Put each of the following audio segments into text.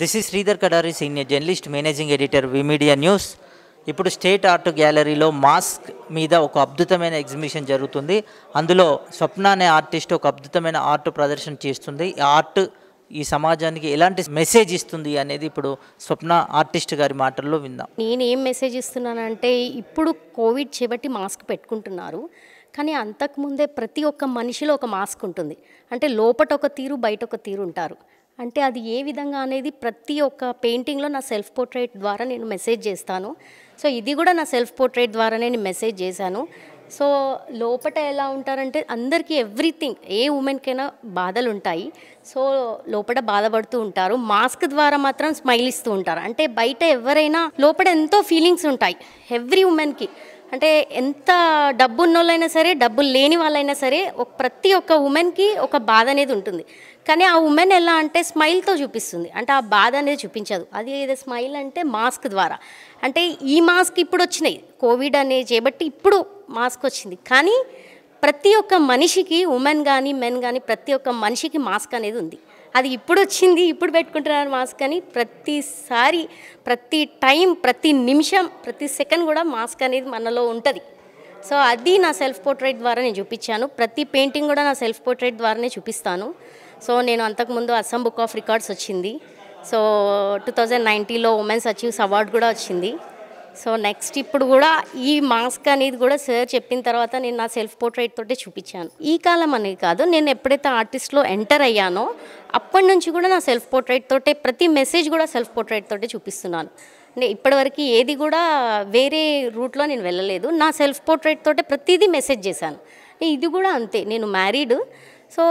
this is Sridhar Kadari senior journalist managing editor V Media news ఇప్పుడు state art గ్యాలరీలో mask మీద ఒక అద్భుతమైన ఎగ్జిబిషన్ జరుగుతుంది అందులో స్వప్న అనే ఆర్టిస్ట్ ఒక అద్భుతమైన ఆర్ట్ ప్రదర్శన చేస్తుంది ఈ ఆర్ట్ ఈ సమాజానికి ఎలాంటి మెసేజ్ ఇస్తుంది అనేది ఇప్పుడు స్వప్న ఆర్టిస్ట్ గారి మాటల్లో విందాం నేను ఏం మెసేజ్ ఇస్తున్నానంటే ఇప్పుడు కోవిడ్ చేపట్టి మాస్క్ పెట్టుకుంటున్నారు కానీ అంతకుముందే ప్రతి ఒక్క మనిషిలో ఒక మాస్క్ ఉంటుంది అంటే లోపట ఒక తీరు బయట ఒక తీరు ఉంటారు అంటే అది ఏ విధంగా అనేది ప్రతి ఒక్క పెయింటింగ్లో నా సెల్ఫ్ పోర్ట్రేట్ ద్వారా నేను మెసేజ్ చేస్తాను సో ఇది కూడా నా సెల్ఫ్ పోర్ట్రేట్ ద్వారా నేను మెసేజ్ చేశాను సో లోపట ఎలా ఉంటారంటే అందరికీ ఎవ్రీథింగ్ ఏ ఉమెన్కైనా బాధలు ఉంటాయి సో లోపల బాధపడుతూ ఉంటారు మాస్క్ ద్వారా మాత్రం స్మైల్ ఇస్తూ ఉంటారు అంటే బయట ఎవరైనా లోపల ఎంతో ఫీలింగ్స్ ఉంటాయి ఎవ్రీ ఉమెన్కి అంటే ఎంత డబ్బు ఉన్నోళ్ళైనా సరే డబ్బులు లేని వాళ్ళైనా సరే ప్రతి ఒక్క ఉమెన్కి ఒక బాధ అనేది ఉంటుంది కానీ ఆ ఉమెన్ ఎలా అంటే స్మైల్తో చూపిస్తుంది అంటే ఆ బాధ అనేది చూపించదు అది ఏదో స్మైల్ అంటే మాస్క్ ద్వారా అంటే ఈ మాస్క్ ఇప్పుడు వచ్చినాయి కోవిడ్ అనేది చేపట్టి ఇప్పుడు మాస్క్ వచ్చింది కానీ ప్రతి ఒక్క మనిషికి ఉమెన్ కానీ మెన్ కానీ ప్రతి ఒక్క మనిషికి మాస్క్ అనేది ఉంది అది ఇప్పుడు వచ్చింది ఇప్పుడు పెట్టుకుంటున్నారు మాస్క్ అని ప్రతిసారి ప్రతి టైం ప్రతి నిమిషం ప్రతి సెకండ్ కూడా మాస్క్ అనేది మనలో ఉంటుంది సో అది నా సెల్ఫ్ పోర్ట్రేట్ ద్వారా నేను చూపించాను ప్రతి పెయింటింగ్ కూడా నా సెల్ఫ్ పోర్ట్రేట్ ద్వారానే చూపిస్తాను సో నేను అంతకుముందు అస్సాం బుక్ ఆఫ్ రికార్డ్స్ వచ్చింది సో టూ థౌజండ్ నైంటీలో ఉమెన్స్ అచీవ్స్ అవార్డు కూడా వచ్చింది సో నెక్స్ట్ ఇప్పుడు కూడా ఈ మాస్క్ అనేది కూడా సార్ చెప్పిన తర్వాత నేను నా సెల్ఫ్ పోర్ట్రేట్ తోటే చూపించాను ఈ కాలం అనేది కాదు నేను ఎప్పుడైతే ఆర్టిస్ట్లో ఎంటర్ అయ్యానో అప్పటి నుంచి కూడా నా సెల్ఫ్ పోర్ట్రేట్ తోటే ప్రతి మెసేజ్ కూడా సెల్ఫ్ పోర్ట్రేట్ తోటే చూపిస్తున్నాను అంటే ఇప్పటివరకు ఏది కూడా వేరే రూట్లో నేను వెళ్ళలేదు నా సెల్ఫ్ పోర్ట్రేట్ తోటే ప్రతిదీ మెసేజ్ చేశాను ఇది కూడా అంతే నేను మ్యారీడ్ సో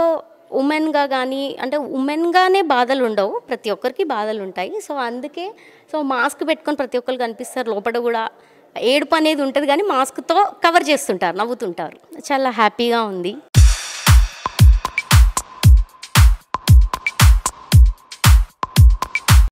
ఉమెన్గా కానీ అంటే ఉమెన్గానే బాధలు ఉండవు ప్రతి ఒక్కరికి బాధలు ఉంటాయి సో అందుకే సో మాస్క్ పెట్టుకొని ప్రతి ఒక్కరు కనిపిస్తారు లోపల కూడా ఏడుపు అనేది ఉంటుంది కానీ మాస్క్తో కవర్ చేస్తుంటారు నవ్వుతుంటారు చాలా హ్యాపీగా ఉంది